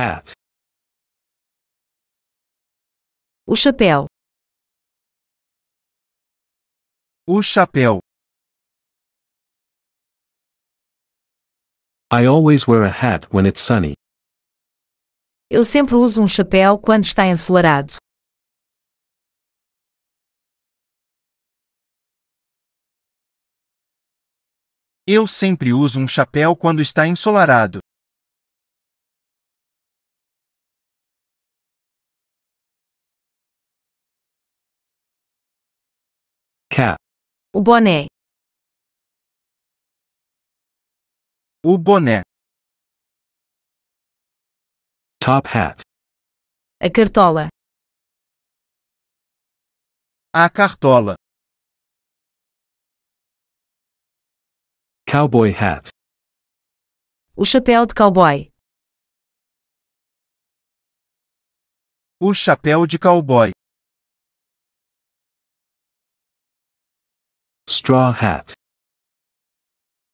Hat. O chapéu. O chapéu. I always wear a hat when it's sunny. Eu sempre uso um chapéu quando está ensolarado. Eu sempre uso um chapéu quando está ensolarado. cap. O boné. O boné. Top hat. A cartola. A cartola. Cowboy hat. O chapéu de cowboy. O chapéu de cowboy. Straw hat.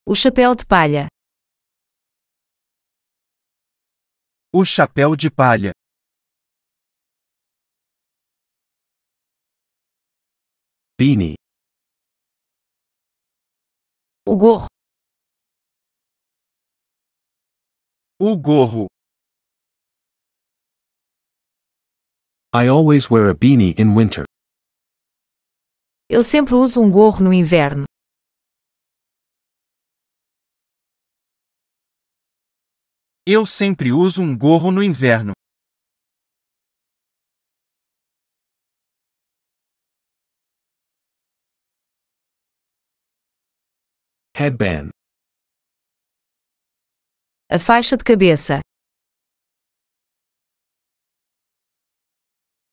O chapéu de palha. O chapéu de palha. Beanie. O gorro. O gorro. I always wear a beanie in winter. Eu sempre uso um gorro no inverno. Eu sempre uso um gorro no inverno. Headband. A faixa de cabeça.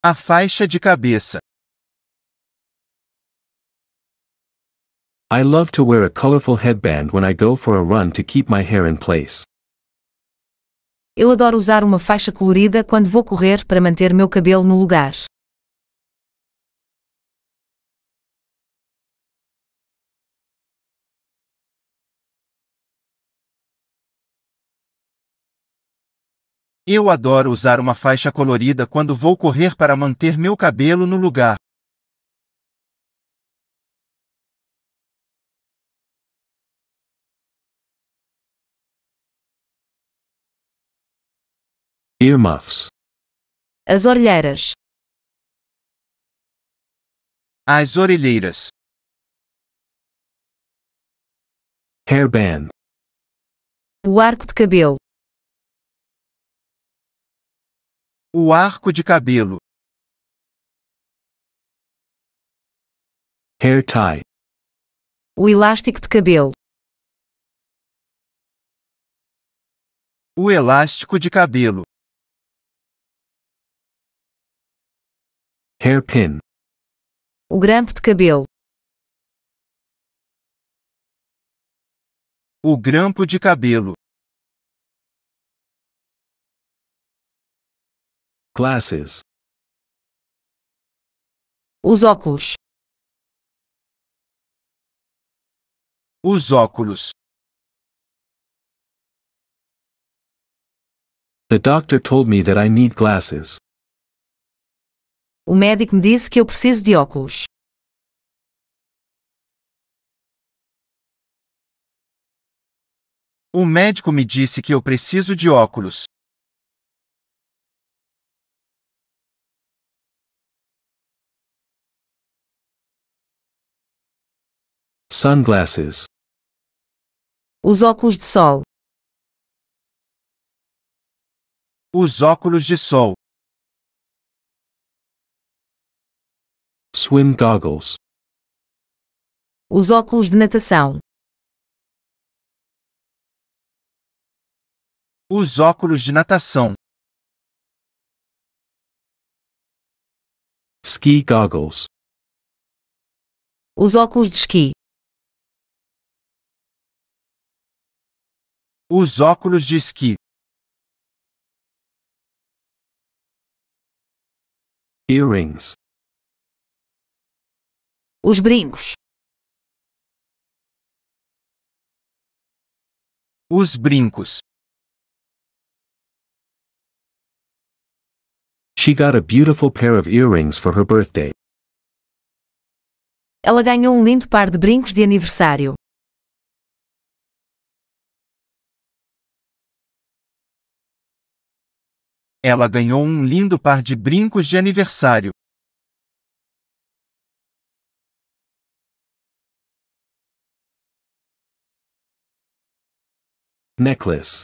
A faixa de cabeça. I love to wear a colorful headband when I go for a run to keep my hair in place. Eu adoro usar uma faixa colorida quando vou correr para manter meu cabelo no lugar. Eu adoro usar uma faixa colorida quando vou correr para manter meu cabelo no lugar. Earmuffs. As orelheiras. As orelheiras. Hairband. O arco de cabelo. O arco de cabelo. Hair tie. O elástico de cabelo. O elástico de cabelo. hairpin, o grampo de cabelo, o grampo de cabelo, glasses, os óculos, os óculos, The doctor told me that I need glasses. O médico me disse que eu preciso de óculos. O médico me disse que eu preciso de óculos. Sunglasses. Os óculos de sol. Os óculos de sol. swim goggles. Os óculos de natação. Os óculos de natação. Ski goggles. Os óculos de esqui. Os óculos de esqui. Earrings. Os brincos. Os brincos. She got a beautiful pair of earrings for her birthday. Ela ganhou um lindo par de brincos de aniversário. Ela ganhou um lindo par de brincos de aniversário. necklace.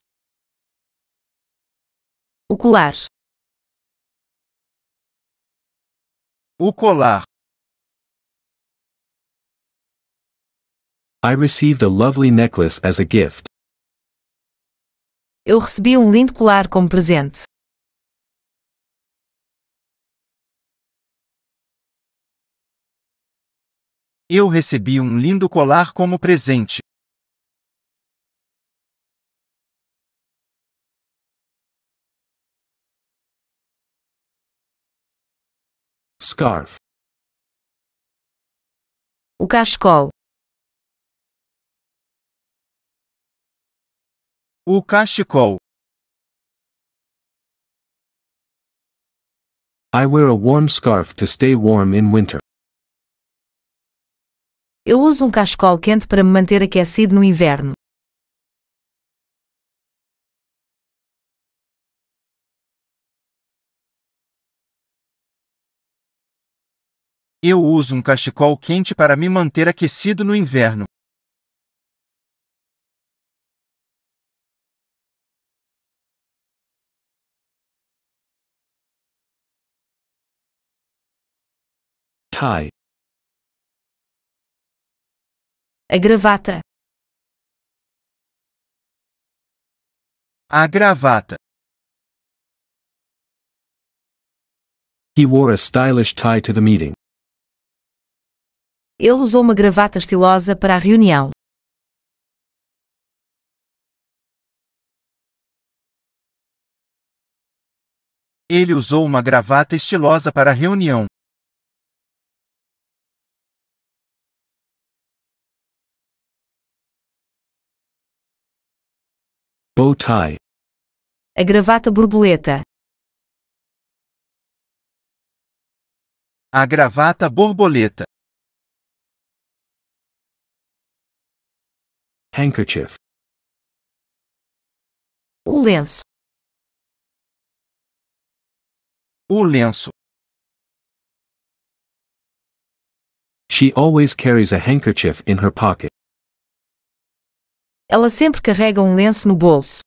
O colar. O colar. I received a lovely necklace as a gift. Eu recebi um lindo colar como presente. Eu recebi um lindo colar como presente. Scarf. O cachecol. O cachecol. I wear a warm scarf to stay warm in winter. Eu uso um cachecol quente para me manter aquecido no inverno. Eu uso um cachecol quente para me manter aquecido no inverno. Tie. A é gravata. A gravata. He wore a stylish tie to the meeting. Ele usou uma gravata estilosa para a reunião. Ele usou uma gravata estilosa para a reunião. Bow tie. A gravata borboleta. A gravata borboleta. handkerchief. O lenço. O lenço. She always carries a handkerchief in her pocket. Ela sempre carrega um lenço no bolso.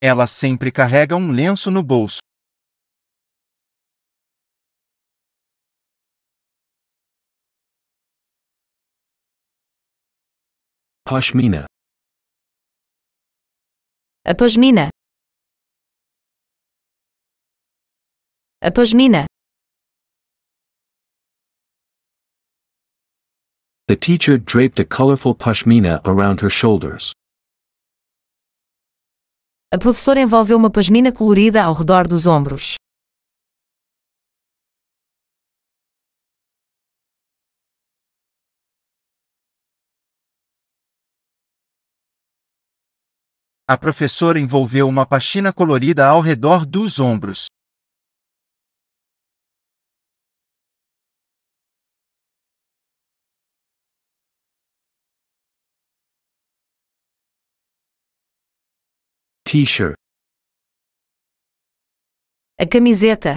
Ela sempre carrega um lenço no bolso. Pashmina. A pashmina. A pashmina. The teacher draped a colorful pashmina around her shoulders. A professora envolveu uma pashmina colorida ao redor dos ombros. A professora envolveu uma faxina colorida ao redor dos ombros. T-shirt. A camiseta.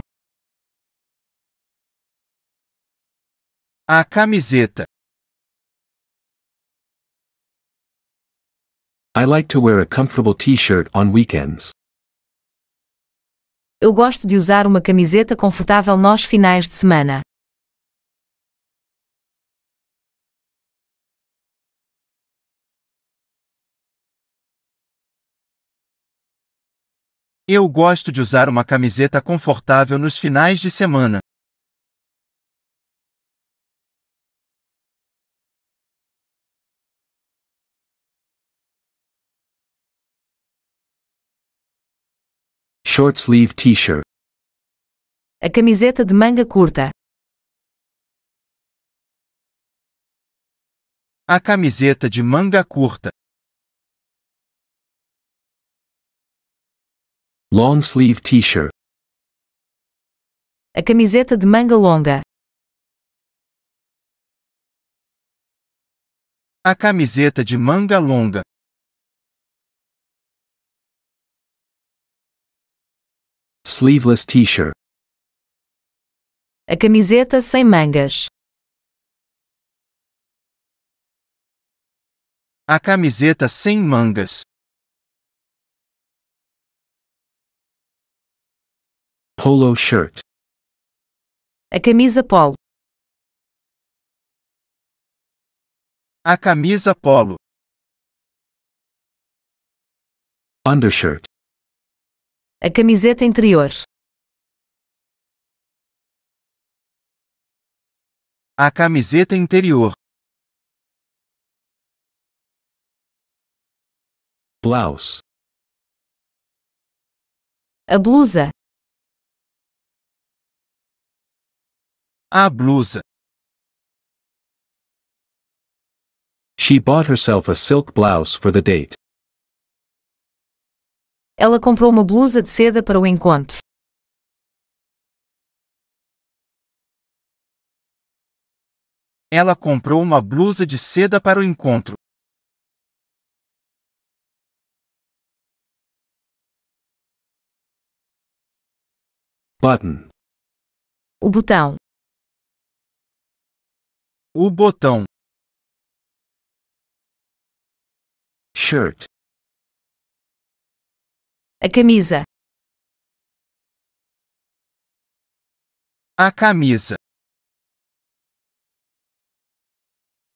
A camiseta. I like to wear a comfortable t-shirt on weekends. Eu gosto de usar uma camiseta confortável nos finais de semana. Eu gosto de usar uma camiseta confortável nos finais de semana. short sleeve t-shirt. A camiseta de manga curta. A camiseta de manga curta. Long sleeve t-shirt. A camiseta de manga longa. A camiseta de manga longa. Sleeveless T-shirt. A camiseta sem mangas. A camiseta sem mangas. Polo shirt. A camisa polo. A camisa polo. Undershirt. A camiseta interior. A camiseta interior. Blouse. A blusa. A blusa. She bought herself a silk blouse for the date ela comprou uma blusa de seda para o encontro. Ela comprou uma blusa de seda para o encontro. Button. O botão. O botão. Shirt. A camisa. A camisa.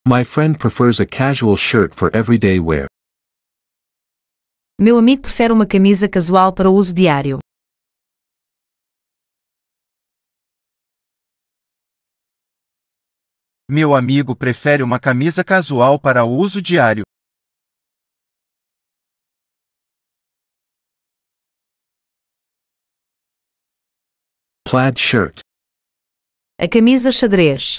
My friend prefers a casual shirt for everyday wear. Meu amigo prefere uma camisa casual para uso diário. Meu amigo prefere uma camisa casual para uso diário. plaid shirt. A camisa xadrez.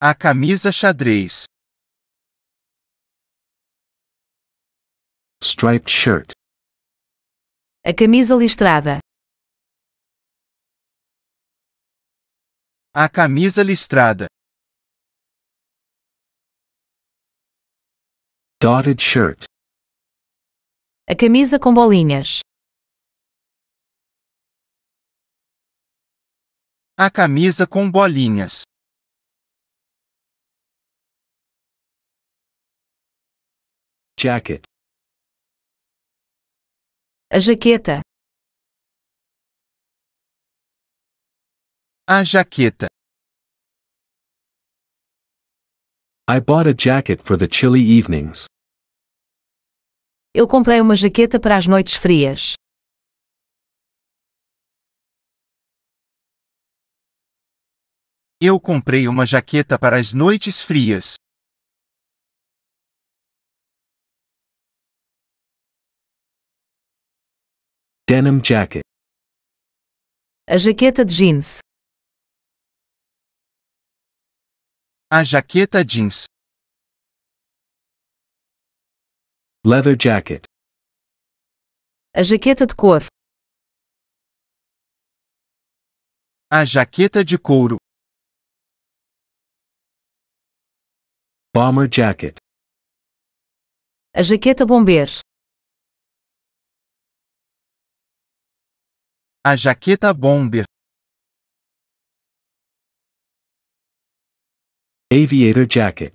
A camisa xadrez. Striped shirt. A camisa listrada. A camisa listrada. Dotted shirt. A camisa com bolinhas. A camisa com bolinhas. Jacket. A jaqueta. A jaqueta. I bought a jacket for the chilly evenings. Eu comprei uma jaqueta para as noites frias. Eu comprei uma jaqueta para as noites frias. Denim jacket. A jaqueta de jeans. A jaqueta jeans. Leather jacket. A jaqueta de couro. A jaqueta de couro. Bomber jacket. A jaqueta bomber. A jaqueta bomber. Aviator jacket.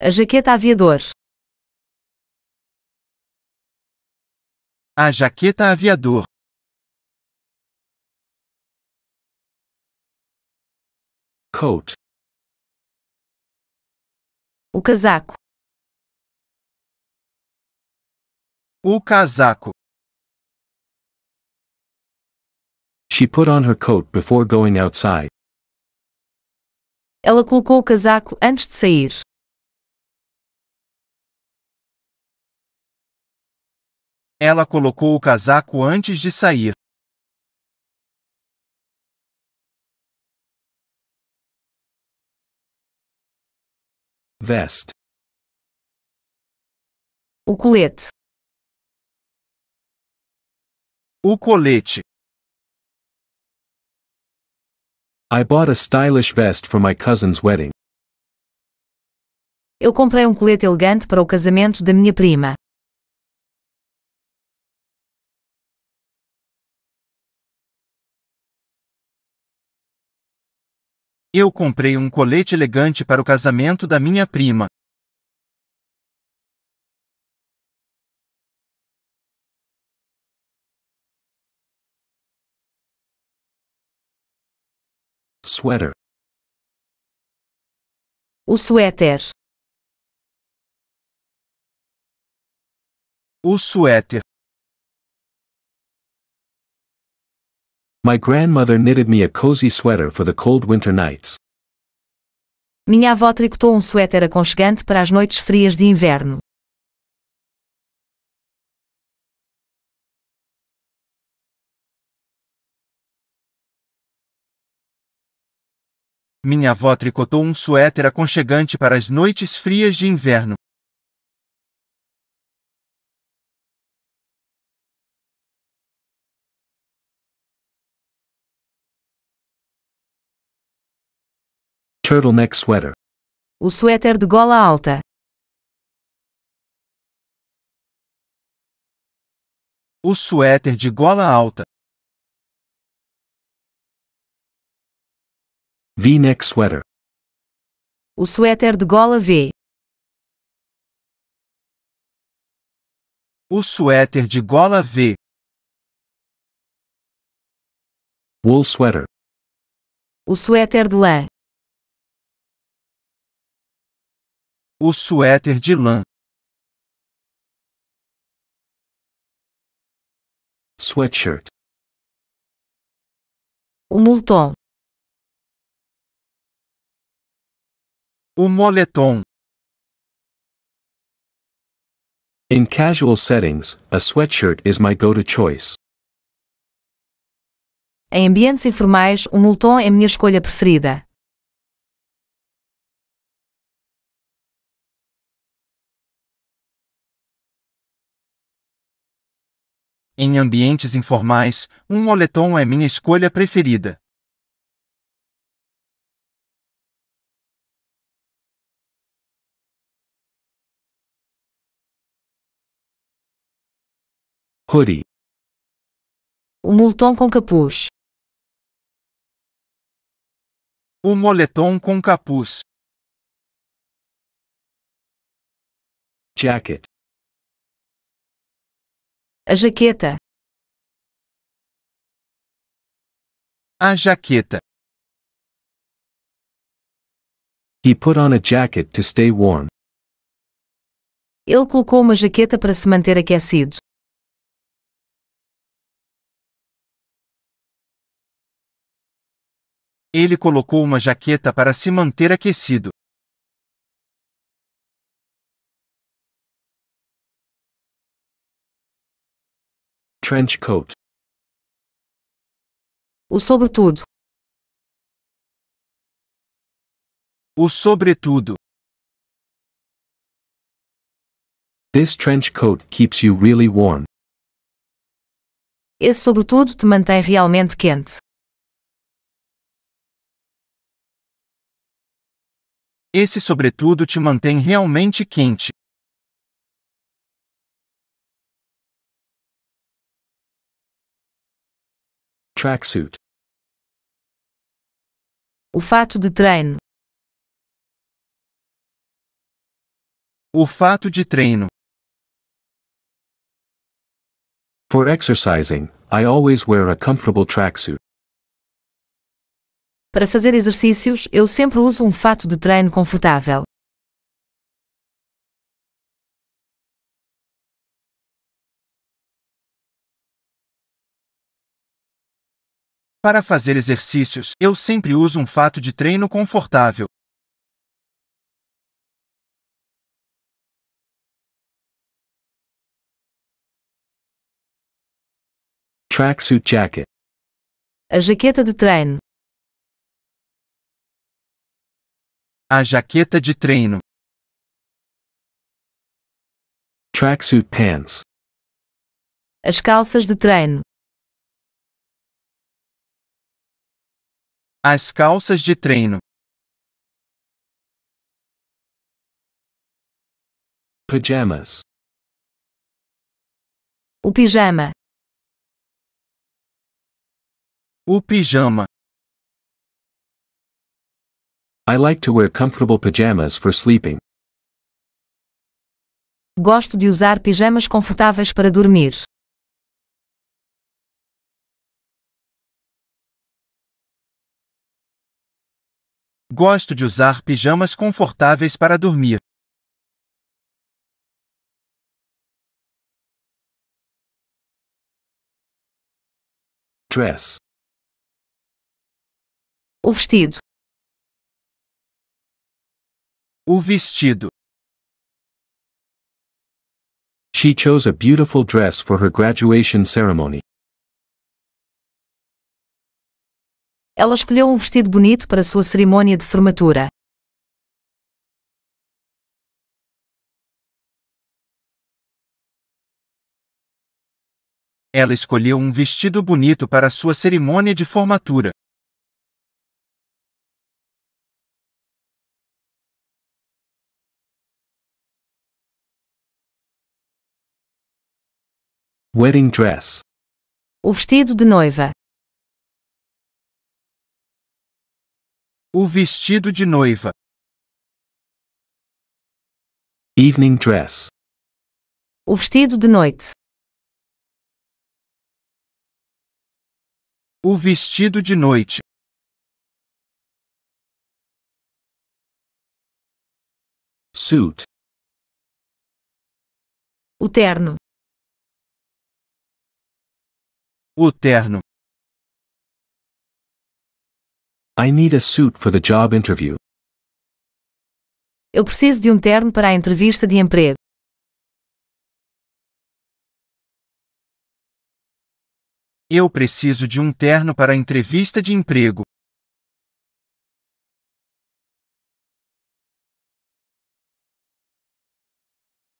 A jaqueta aviador. A jaqueta aviador. Coat. O casaco. O casaco. She put on her coat before going outside. Ela colocou o casaco antes de sair. Ela colocou o casaco antes de sair. Vest. O colete. O colete. I bought a stylish vest for my cousin's wedding. Eu comprei um colete elegante para o casamento da minha prima. Eu comprei um colete elegante para o casamento da minha prima. Sweater. O suéter. O suéter. My grandmother knitted me a cozy sweater for the cold winter nights. Minha avó tricotou um suéter aconchegante para as noites frias de inverno. Minha avó tricotou um suéter aconchegante para as noites frias de inverno. Turtleneck sweater. O suéter de gola alta. O suéter de gola alta. V-neck sweater. O suéter de gola V. O suéter de gola V. Wool sweater. O suéter de lã. o suéter de lã. Sweatshirt. O moletom. O moletom. In casual settings, a sweatshirt is my go-to choice. Em ambientes informais, o moletom é minha escolha preferida. Em ambientes informais, um moletom é minha escolha preferida. Hoodie. O moletom com capuz. O moletom com capuz. Jacket. A jaqueta. A jaqueta. He put on a jacket to stay warm. Ele colocou uma jaqueta para se manter aquecido. Ele colocou uma jaqueta para se manter aquecido. trench coat. O sobretudo. O sobretudo. This trench coat keeps you really warm. Esse sobretudo te mantém realmente quente. Esse sobretudo te mantém realmente quente. Tracksuit. O fato de treino. O fato de treino. For exercising, I always wear a comfortable tracksuit. Para fazer exercícios, eu sempre uso um fato de treino confortável. Para fazer exercícios, eu sempre uso um fato de treino confortável. Tracksuit jacket. A jaqueta de treino. A jaqueta de treino. Tracksuit pants. As calças de treino. As calças de treino. Pajamas. O pijama. O pijama. I like to wear comfortable pajamas for sleeping. Gosto de usar pijamas confortáveis para dormir. Gosto de usar pijamas confortáveis para dormir. Dress. O vestido. O vestido. She chose a beautiful dress for her graduation ceremony. ela escolheu um vestido bonito para sua cerimônia de formatura. Ela escolheu um vestido bonito para sua cerimônia de formatura. Wedding dress. O vestido de noiva. O vestido de noiva. Evening dress. O vestido de noite. O vestido de noite. Suit. O terno. O terno. I need a suit for the job interview. Eu preciso de um terno para a entrevista de emprego. Eu preciso de um terno para a entrevista de emprego.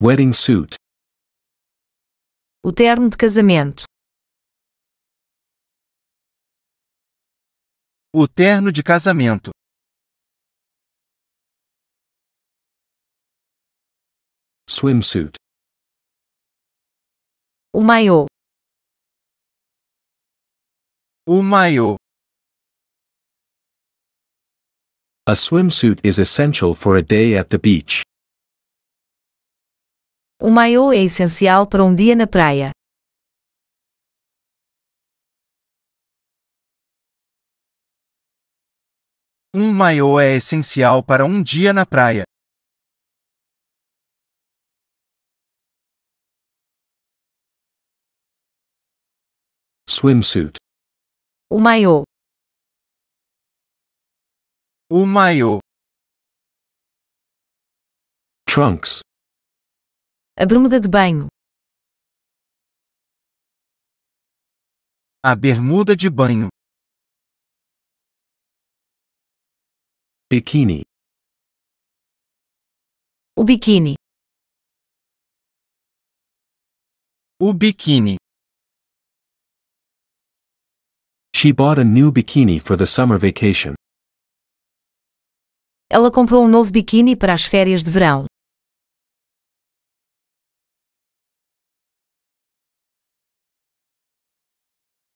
Wedding suit. O terno de casamento. o terno de casamento. Swimsuit. O maiô. O maiô. A swimsuit is essential for a day at the beach. O maiô é essencial para um dia na praia. Um maiô é essencial para um dia na praia. Swimsuit. O maiô. O maiô. Trunks. A bermuda de banho. A bermuda de banho. bikini, O biquíni. O biquíni. She bought a new bikini for the summer vacation. Ela comprou um novo biquíni para as férias de verão.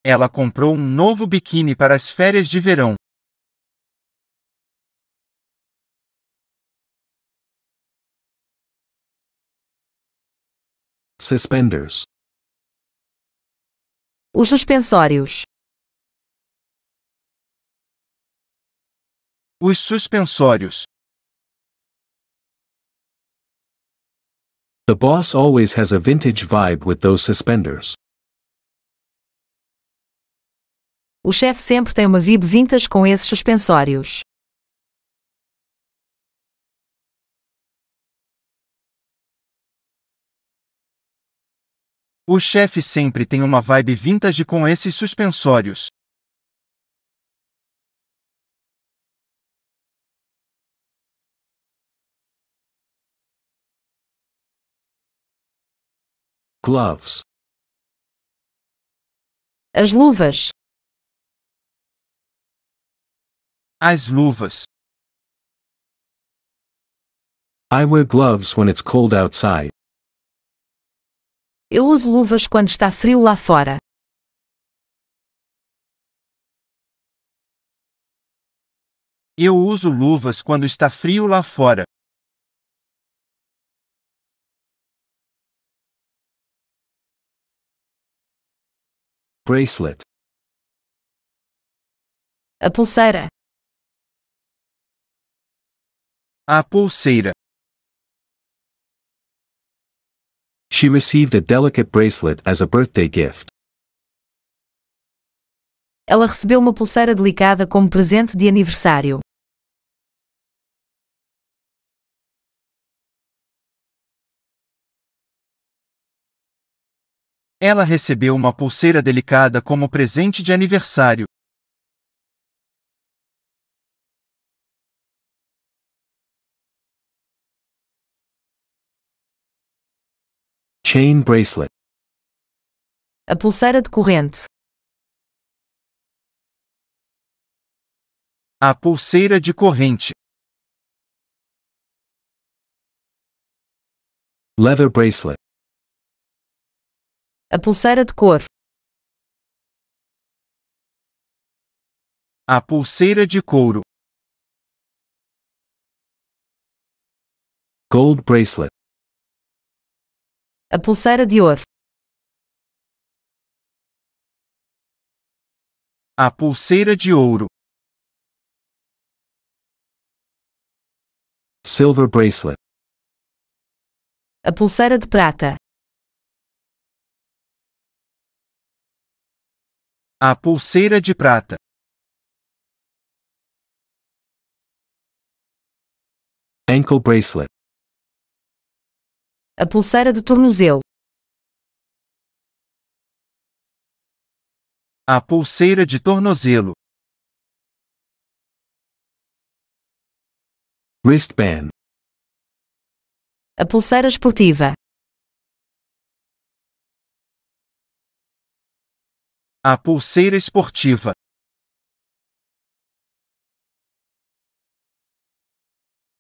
Ela comprou um novo biquíni para as férias de verão. suspenders. Os suspensórios. Os suspensórios. The boss always has a vintage vibe with those suspenders. O chefe sempre tem uma vibe vintage com esses suspensórios. O chefe sempre tem uma vibe vintage com esses suspensórios. Gloves. As luvas. As luvas. I wear gloves when it's cold outside. Eu uso luvas quando está frio lá fora. Eu uso luvas quando está frio lá fora. Bracelet. A pulseira. A pulseira. She received a delicate bracelet as a birthday gift. Ela recebeu uma pulseira delicada como presente de aniversário. Ela recebeu uma pulseira delicada como presente de aniversário. Chain bracelet. A pulseira de corrente. A pulseira de corrente. Leather bracelet. A pulseira de cor. A pulseira de couro. Gold bracelet a pulseira de ouro, a pulseira de ouro, silver bracelet, a pulseira de prata, a pulseira de prata, ankle bracelet, a pulseira de tornozelo. A pulseira de tornozelo. Wristband. A pulseira esportiva. A pulseira esportiva.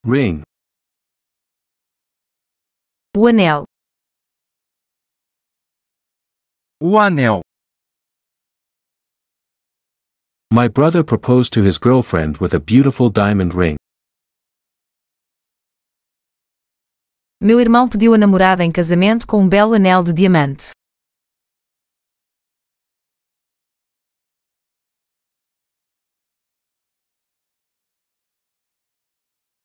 Ring. O anel. O anel. My brother proposed to his girlfriend with a beautiful diamond ring. Meu irmão pediu a namorada em casamento com um belo anel de diamante.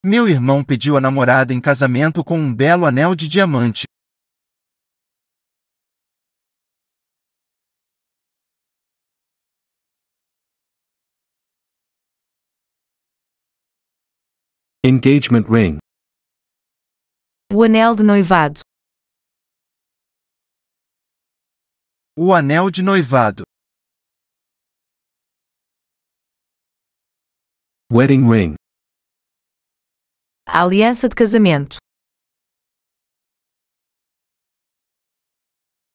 Meu irmão pediu a namorada em casamento com um belo anel de diamante. Engagement ring. O anel de noivado. O anel de noivado. Wedding ring. A aliança de casamento.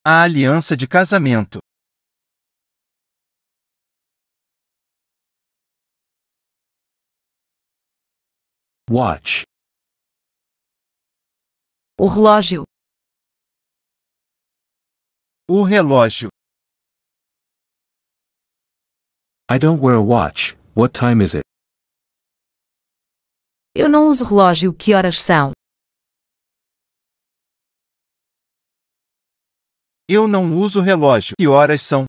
A aliança de casamento. Watch. O relógio. O relógio. I don't wear a watch. What time is it? Eu não uso relógio, que horas são? Eu não uso relógio, que horas são?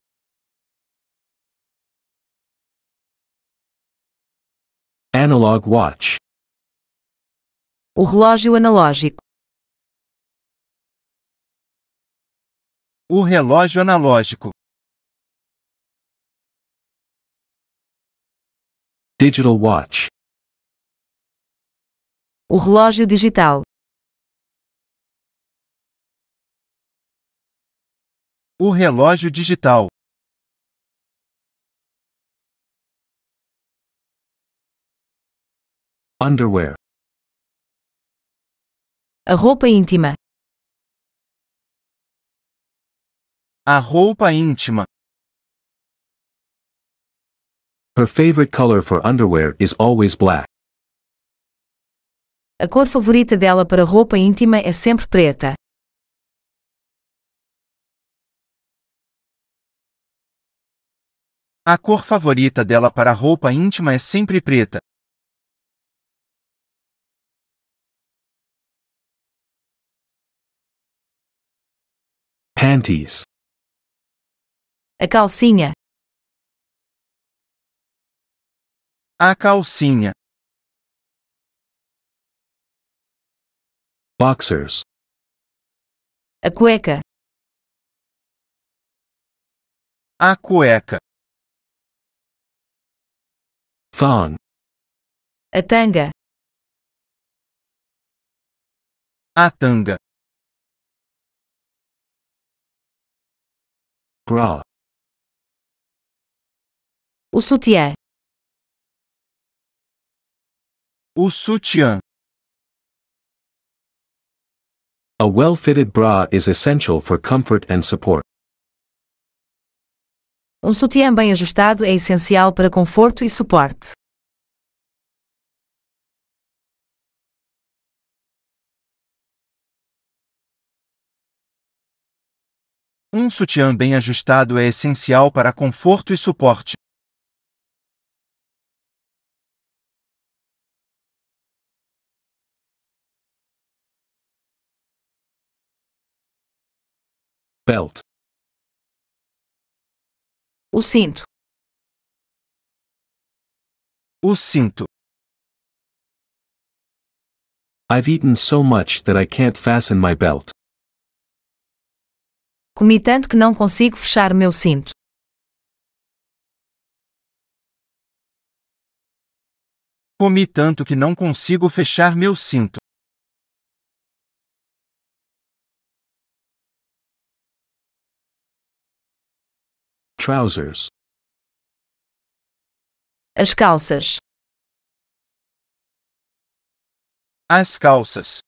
Analog watch. O relógio analógico. O relógio analógico. Digital watch. O relógio digital. O relógio digital. Underwear. A roupa íntima. A roupa íntima. Her favorite color for underwear is always black. A cor favorita dela para roupa íntima é sempre preta. A cor favorita dela para roupa íntima é sempre preta. Panties. A calcinha. A calcinha. Boxers. A cueca. A cueca. Thong. A tanga. A tanga. Bra. O sutiã. O sutiã. A well-fitted bra is essential for comfort and support. Um sutiã bem ajustado é essencial para conforto e suporte. Um sutiã bem ajustado é essencial para conforto e suporte. Belt. O cinto. O cinto. I've eaten so much that I can't fasten my belt. Comi tanto que não consigo fechar meu cinto. Comi tanto que não consigo fechar meu cinto. trousers. As calças. As calças.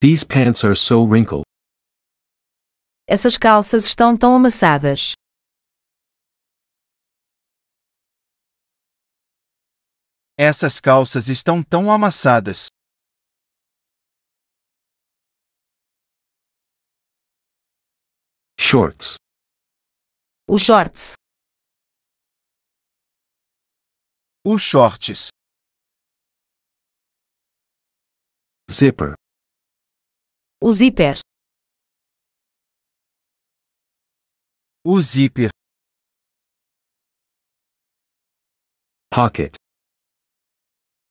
These pants are so wrinkled. Essas calças estão tão amassadas. Essas calças estão tão amassadas. Shorts. Os shorts. Os shorts. Zipper. O zíper. O zíper. Pocket.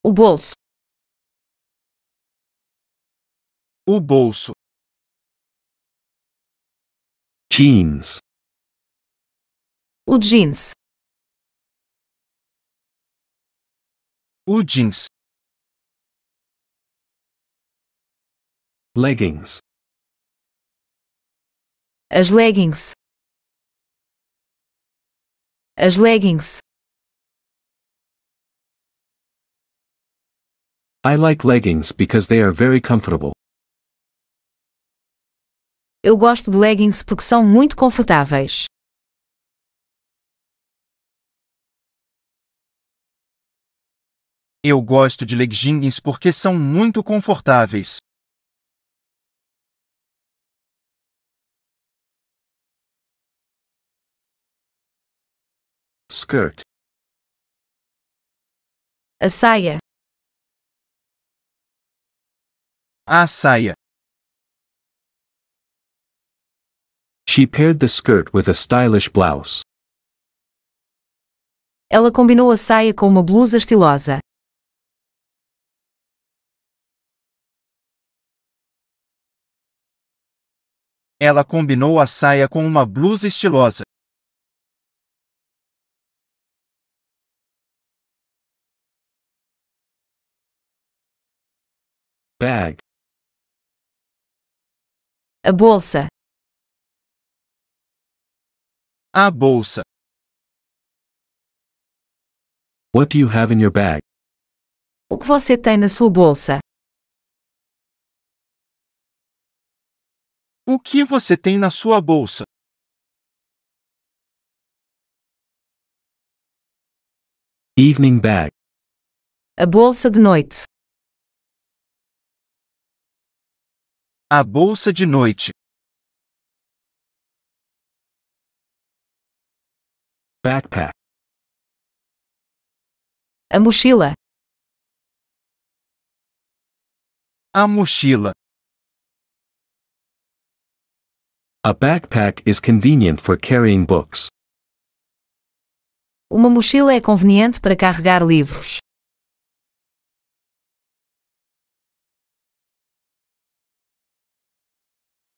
O bolso. O bolso. Jeans. O jeans. O jeans. Leggings. As leggings. As leggings. I like leggings because they are very comfortable. Eu gosto de leggings porque são muito confortáveis. Eu gosto de leggings porque são muito confortáveis. Skirt. A saia. A saia. She paired the skirt with a stylish blouse. Ela combinou a saia com uma blusa estilosa. Ela combinou a saia com uma blusa estilosa. Bag. A bolsa. A bolsa. What do you have in your bag? O que você tem na sua bolsa? O que você tem na sua bolsa? Evening bag. A bolsa de noite. A bolsa de noite. Backpack. A mochila. A mochila. A backpack is convenient for carrying books. Uma mochila é conveniente para carregar livros.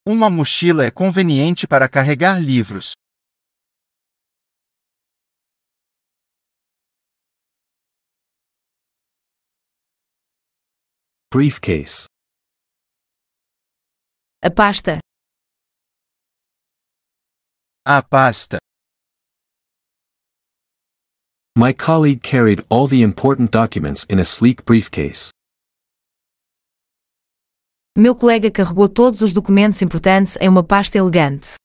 Uma mochila é conveniente para carregar livros. Briefcase. A pasta. A pasta. My colleague carried all the important documents in a sleek briefcase. Meu colega carregou todos os documentos importantes em uma pasta elegante.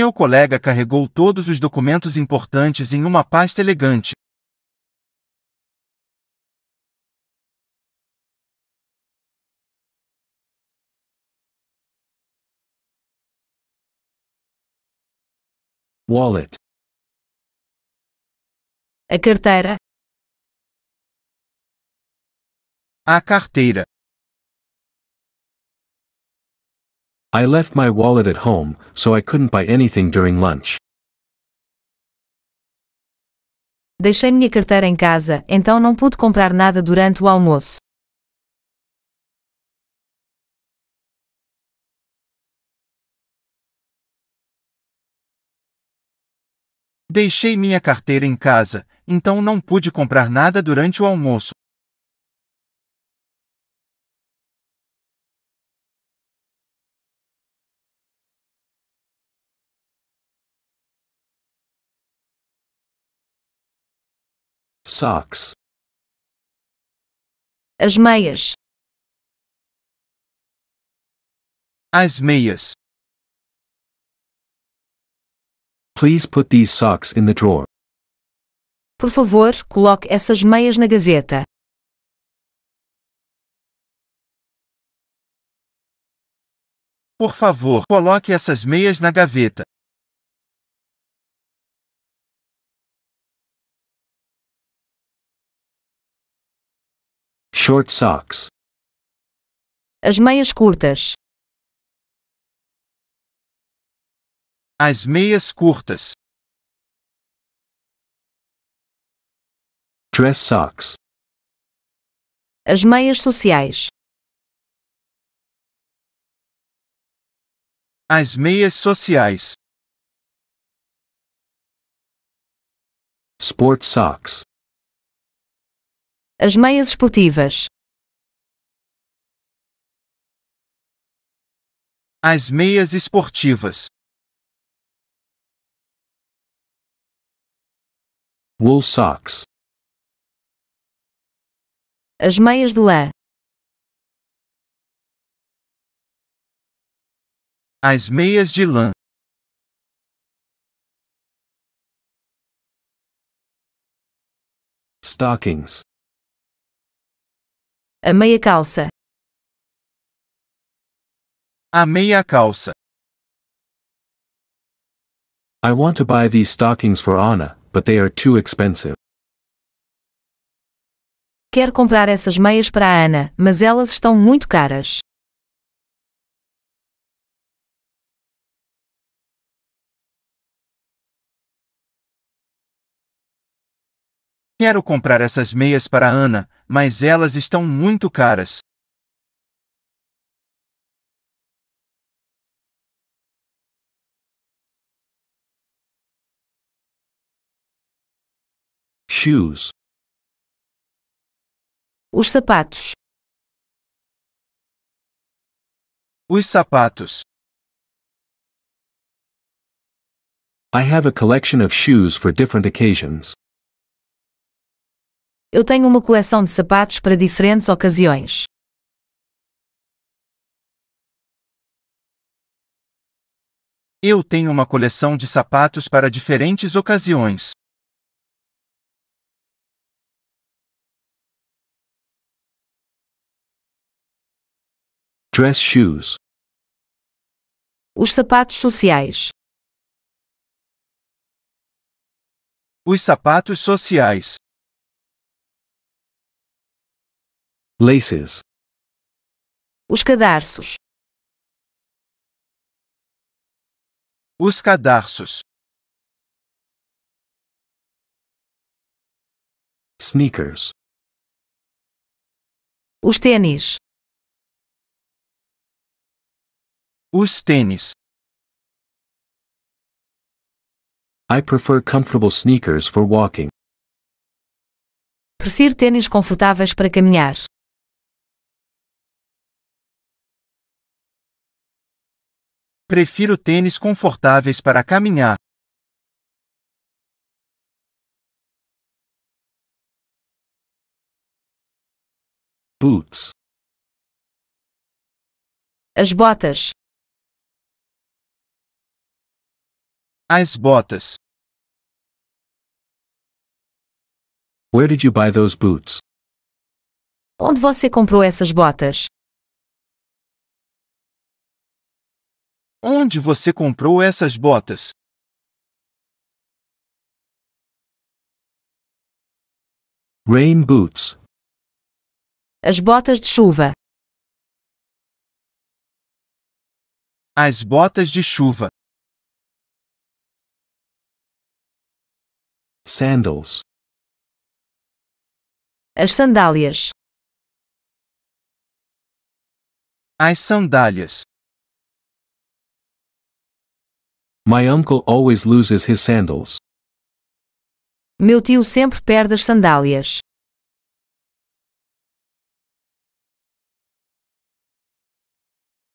Meu colega carregou todos os documentos importantes em uma pasta elegante. Wallet. A carteira. A carteira. I left my wallet at home, so I couldn't buy anything during lunch. Deixei minha carteira em casa, então não pude comprar nada durante o almoço. Deixei minha carteira em casa, então não pude comprar nada durante o almoço. Socks. As meias. As meias. Please put these socks in the drawer. Por favor, coloque essas meias na gaveta. Por favor, coloque essas meias na gaveta. Short socks. As meias curtas. As meias curtas. Dress socks. As meias sociais. As meias sociais. Sport socks. As meias esportivas. As meias esportivas. Wool socks. As meias de lã. As meias de lã. Stockings. A meia calça. A meia calça. I want to buy these stockings for Anna, but they are too expensive. Quero comprar essas meias para a Ana, mas elas estão muito caras. Quero comprar essas meias para a Ana, mas elas estão muito caras. Shoes. Os sapatos. Os sapatos. I have a collection of shoes for different occasions. Eu tenho uma coleção de sapatos para diferentes ocasiões. Eu tenho uma coleção de sapatos para diferentes ocasiões. Dress shoes. Os sapatos sociais. Os sapatos sociais. Laces. Os cadarços. Os cadarços. Sneakers. Os tênis. Os tênis. I prefer comfortable sneakers for walking. Prefiro tênis confortáveis para caminhar. Prefiro tênis confortáveis para caminhar. Boots. As botas. As botas. Where did you buy those boots? Onde você comprou essas botas? Onde você comprou essas botas? Rain boots. As botas de chuva. As botas de chuva. Sandals. As sandálias. As sandálias. My uncle always loses his sandals. Meu tio sempre perde as sandálias.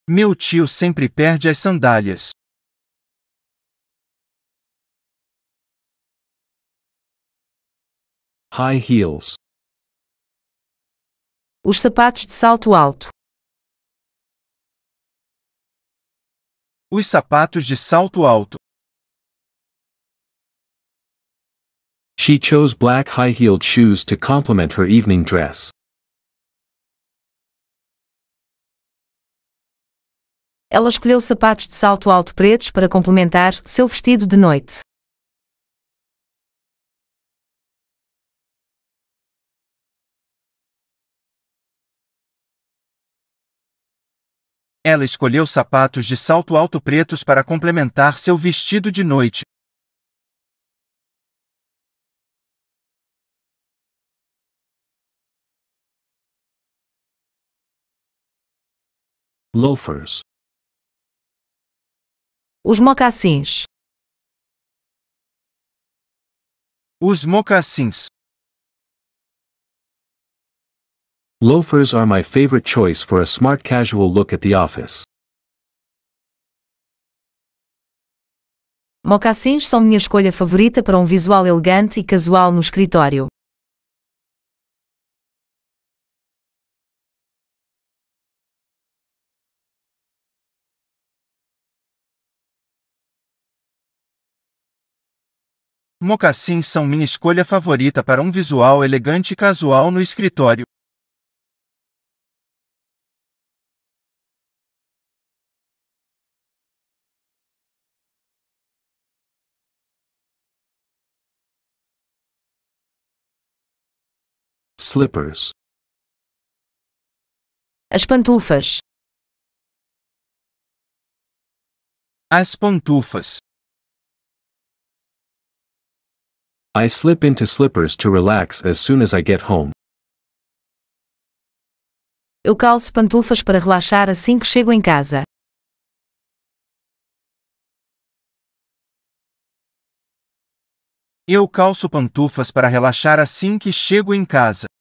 Meu tio sempre perde as sandálias. High heels. Os sapatos de salto alto. Os sapatos de salto alto. She chose black high-heeled shoes to complement her evening dress. Ela escolheu sapatos de salto alto pretos para complementar seu vestido de noite. Ela escolheu sapatos de salto alto pretos para complementar seu vestido de noite. Loafers. Os mocassins. Os mocassins. Loafers are my favorite choice for a smart casual look at the office. Mocassins são minha escolha favorita para um visual elegante e casual no escritório. Mocassins são minha escolha favorita para um visual elegante e casual no escritório. Slippers. As pantufas. As pantufas. I slip into slippers to relax as soon as I get home. Eu calço pantufas para relaxar assim que chego em casa. Eu calço pantufas para relaxar assim que chego em casa.